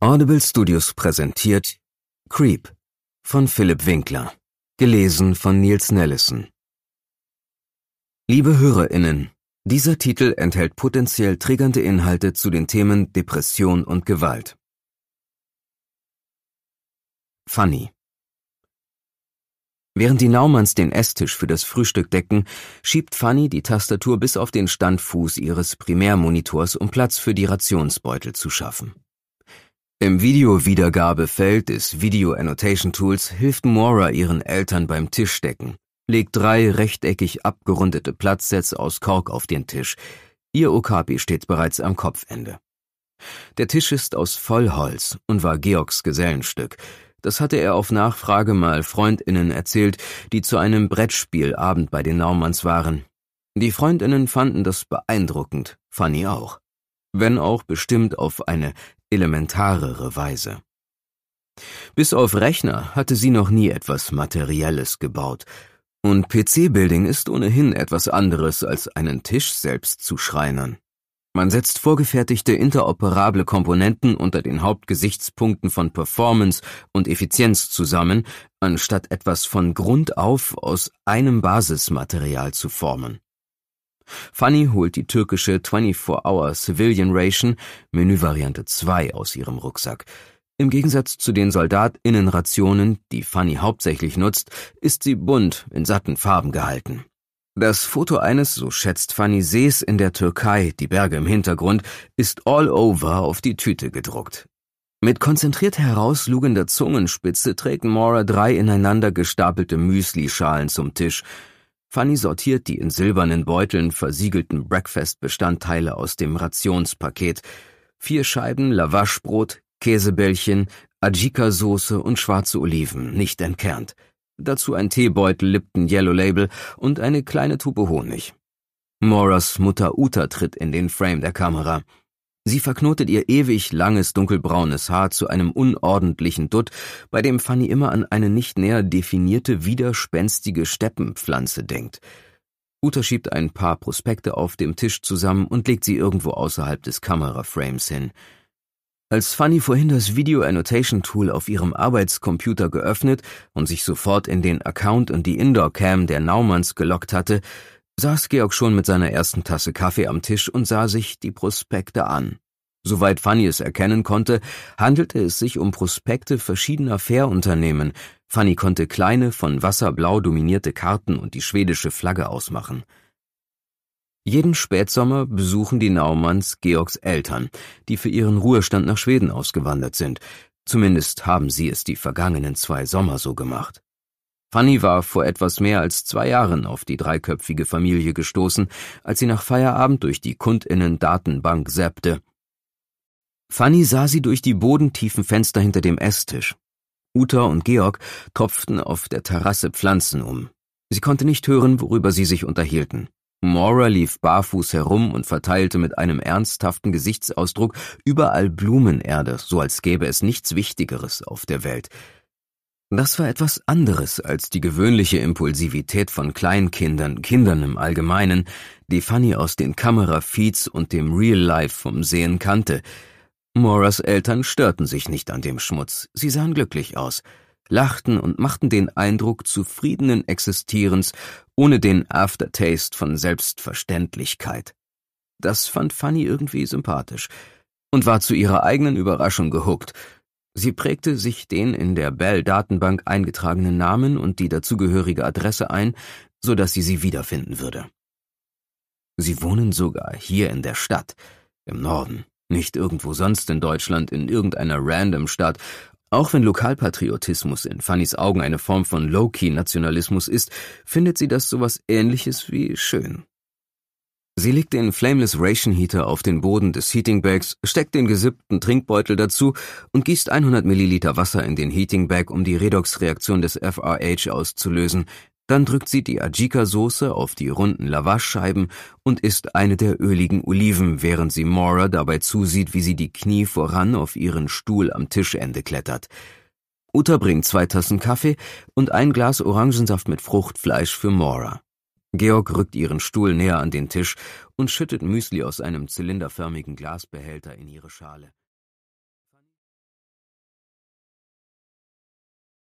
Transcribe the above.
Audible Studios präsentiert Creep von Philipp Winkler, gelesen von Nils Nellison. Liebe Hörerinnen, dieser Titel enthält potenziell triggernde Inhalte zu den Themen Depression und Gewalt. Funny. Während die Naumanns den Esstisch für das Frühstück decken, schiebt Fanny die Tastatur bis auf den Standfuß ihres Primärmonitors, um Platz für die Rationsbeutel zu schaffen. Im Video-Wiedergabefeld des Video Annotation Tools hilft Mora ihren Eltern beim Tischdecken, legt drei rechteckig abgerundete Platzsets aus Kork auf den Tisch. Ihr Okapi steht bereits am Kopfende. Der Tisch ist aus Vollholz und war Georgs Gesellenstück. Das hatte er auf Nachfrage mal Freundinnen erzählt, die zu einem Brettspielabend bei den Naumanns waren. Die Freundinnen fanden das beeindruckend, Fanny auch wenn auch bestimmt auf eine elementarere Weise. Bis auf Rechner hatte sie noch nie etwas Materielles gebaut, und PC-Building ist ohnehin etwas anderes als einen Tisch selbst zu schreinern. Man setzt vorgefertigte interoperable Komponenten unter den Hauptgesichtspunkten von Performance und Effizienz zusammen, anstatt etwas von Grund auf aus einem Basismaterial zu formen. Fanny holt die türkische 24-Hour Civilian Ration, Menüvariante 2, aus ihrem Rucksack. Im Gegensatz zu den Soldatinnenrationen, die Fanny hauptsächlich nutzt, ist sie bunt in satten Farben gehalten. Das Foto eines, so schätzt Fanny, Sees in der Türkei, die Berge im Hintergrund, ist all over auf die Tüte gedruckt. Mit konzentriert herauslugender Zungenspitze trägt Mora drei ineinander gestapelte Müslischalen zum Tisch, Fanny sortiert die in silbernen Beuteln versiegelten Breakfast-Bestandteile aus dem Rationspaket. Vier Scheiben Lavaschbrot, Käsebällchen, Ajika-Soße und schwarze Oliven, nicht entkernt. Dazu ein Teebeutel Lipton Yellow Label und eine kleine Tube Honig. Moras Mutter Uta tritt in den Frame der Kamera. Sie verknotet ihr ewig langes dunkelbraunes Haar zu einem unordentlichen Dutt, bei dem Fanny immer an eine nicht näher definierte, widerspenstige Steppenpflanze denkt. Uta schiebt ein paar Prospekte auf dem Tisch zusammen und legt sie irgendwo außerhalb des Kameraframes hin. Als Fanny vorhin das Video Annotation Tool auf ihrem Arbeitscomputer geöffnet und sich sofort in den Account und die Indoor Cam der Naumanns gelockt hatte, saß Georg schon mit seiner ersten Tasse Kaffee am Tisch und sah sich die Prospekte an. Soweit Fanny es erkennen konnte, handelte es sich um Prospekte verschiedener Fährunternehmen. Fanny konnte kleine, von Wasserblau dominierte Karten und die schwedische Flagge ausmachen. Jeden Spätsommer besuchen die Naumanns Georgs Eltern, die für ihren Ruhestand nach Schweden ausgewandert sind. Zumindest haben sie es die vergangenen zwei Sommer so gemacht. Fanny war vor etwas mehr als zwei Jahren auf die dreiköpfige Familie gestoßen, als sie nach Feierabend durch die Kundinnen-Datenbank seppte. Fanny sah sie durch die bodentiefen Fenster hinter dem Esstisch. Uta und Georg tropften auf der Terrasse Pflanzen um. Sie konnte nicht hören, worüber sie sich unterhielten. Mora lief barfuß herum und verteilte mit einem ernsthaften Gesichtsausdruck überall Blumenerde, so als gäbe es nichts Wichtigeres auf der Welt. Das war etwas anderes als die gewöhnliche Impulsivität von Kleinkindern, Kindern im Allgemeinen, die Fanny aus den Kamerafeeds und dem Real Life vom Sehen kannte. Moras Eltern störten sich nicht an dem Schmutz, sie sahen glücklich aus, lachten und machten den Eindruck zufriedenen Existierens ohne den Aftertaste von Selbstverständlichkeit. Das fand Fanny irgendwie sympathisch und war zu ihrer eigenen Überraschung gehuckt Sie prägte sich den in der Bell-Datenbank eingetragenen Namen und die dazugehörige Adresse ein, so dass sie sie wiederfinden würde. Sie wohnen sogar hier in der Stadt, im Norden, nicht irgendwo sonst in Deutschland, in irgendeiner random Stadt. Auch wenn Lokalpatriotismus in Fannys Augen eine Form von Low-Key-Nationalismus ist, findet sie das sowas ähnliches wie schön. Sie legt den Flameless Ration Heater auf den Boden des Heating Bags, steckt den gesippten Trinkbeutel dazu und gießt 100 Milliliter Wasser in den Heating Bag, um die Redoxreaktion des FRH auszulösen. Dann drückt sie die Ajika-Soße auf die runden Lavaschscheiben und isst eine der öligen Oliven, während sie Mora dabei zusieht, wie sie die Knie voran auf ihren Stuhl am Tischende klettert. Uta bringt zwei Tassen Kaffee und ein Glas Orangensaft mit Fruchtfleisch für Mora. Georg rückt ihren Stuhl näher an den Tisch und schüttet Müsli aus einem zylinderförmigen Glasbehälter in ihre Schale.